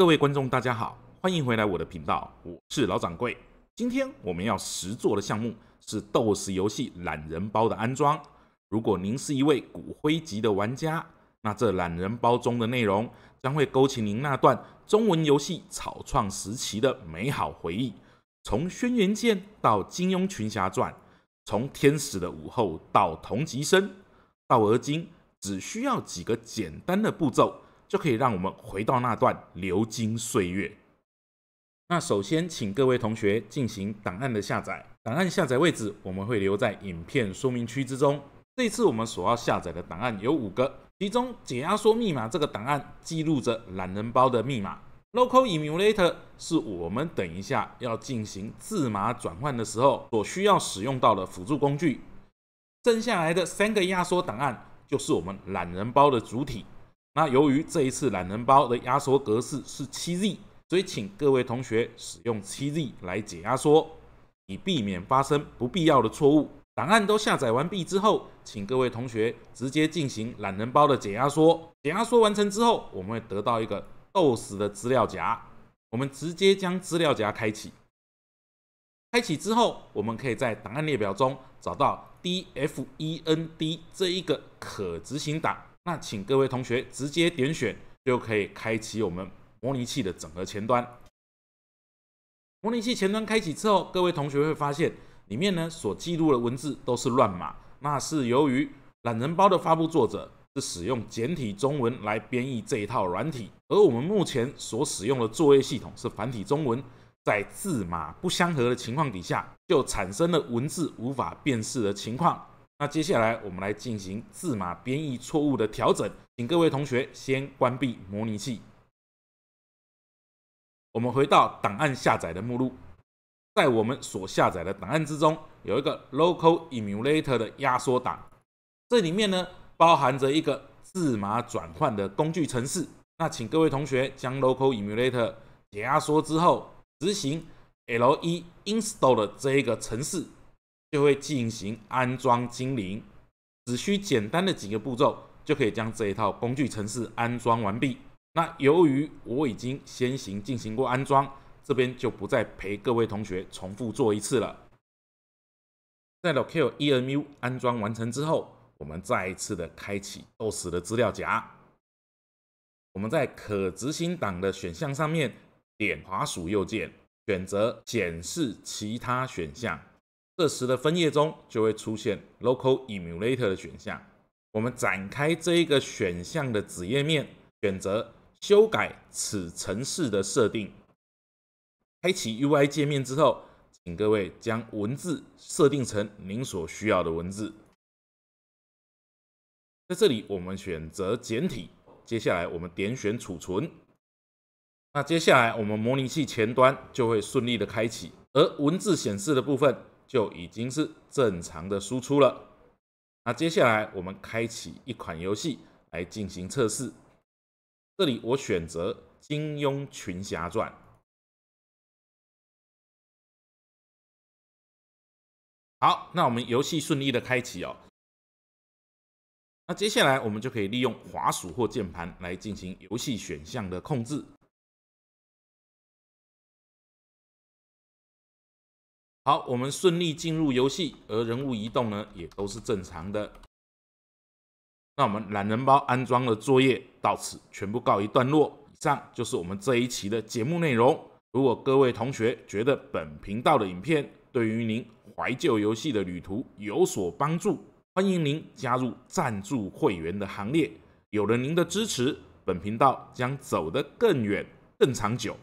各位观众，大家好，欢迎回来我的频道，我是老掌柜。今天我们要实做的项目是斗士游戏懒人包的安装。如果您是一位骨灰级的玩家，那这懒人包中的内容将会勾起您那段中文游戏草创时期的美好回忆。从《轩辕剑》到《金庸群侠传》，从《天使的午后》到《同级生》，到而今，只需要几个简单的步骤。就可以让我们回到那段流金岁月。那首先，请各位同学进行档案的下载。档案下载位置我们会留在影片说明区之中。这次我们所要下载的档案有五个，其中解压缩密码这个档案记录着懒人包的密码。Local Emulator 是我们等一下要进行字码转换的时候所需要使用到的辅助工具。剩下来的三个压缩档案就是我们懒人包的主体。那由于这一次懒人包的压缩格式是七 z，所以请各位同学使用七 z 来解压缩，以避免发生不必要的错误。档案都下载完毕之后，请各位同学直接进行懒人包的解压缩。解压缩完成之后，我们会得到一个 dos 的资料夹，我们直接将资料夹开启。开启之后，我们可以在档案列表中找到 dfend 这一个可执行档。那请各位同学直接点选，就可以开启我们模拟器的整个前端。模拟器前端开启之后，各位同学会发现里面呢所记录的文字都是乱码。那是由于懒人包的发布作者是使用简体中文来编译这一套软体，而我们目前所使用的作业系统是繁体中文，在字码不相合的情况底下，就产生了文字无法辨识的情况。那接下来我们来进行字码编译错误的调整，请各位同学先关闭模拟器。我们回到档案下载的目录，在我们所下载的档案之中，有一个 Local Emulator 的压缩档，这里面呢包含着一个字码转换的工具程式。那请各位同学将 Local Emulator 解压缩之后，执行 l 1 i n s t a l l 的这一个程式。就会进行安装精灵，只需简单的几个步骤，就可以将这一套工具程式安装完毕。那由于我已经先行进行过安装，这边就不再陪各位同学重复做一次了。在 localemu 安装完成之后，我们再一次的开启 o s 的资料夹，我们在可执行档的选项上面点滑鼠右键，选择显示其他选项。这时的分页中就会出现 Local Emulator 的选项，我们展开这一个选项的子页面，选择修改此城市的设定。开启 UI 界面之后，请各位将文字设定成您所需要的文字。在这里我们选择简体，接下来我们点选储存。那接下来我们模拟器前端就会顺利的开启，而文字显示的部分。就已经是正常的输出了。那接下来我们开启一款游戏来进行测试。这里我选择《金庸群侠传》。好，那我们游戏顺利的开启哦。那接下来我们就可以利用滑鼠或键盘来进行游戏选项的控制。好，我们顺利进入游戏，而人物移动呢也都是正常的。那我们懒人包安装的作业到此全部告一段落。以上就是我们这一期的节目内容。如果各位同学觉得本频道的影片对于您怀旧游戏的旅途有所帮助，欢迎您加入赞助会员的行列。有了您的支持，本频道将走得更远、更长久。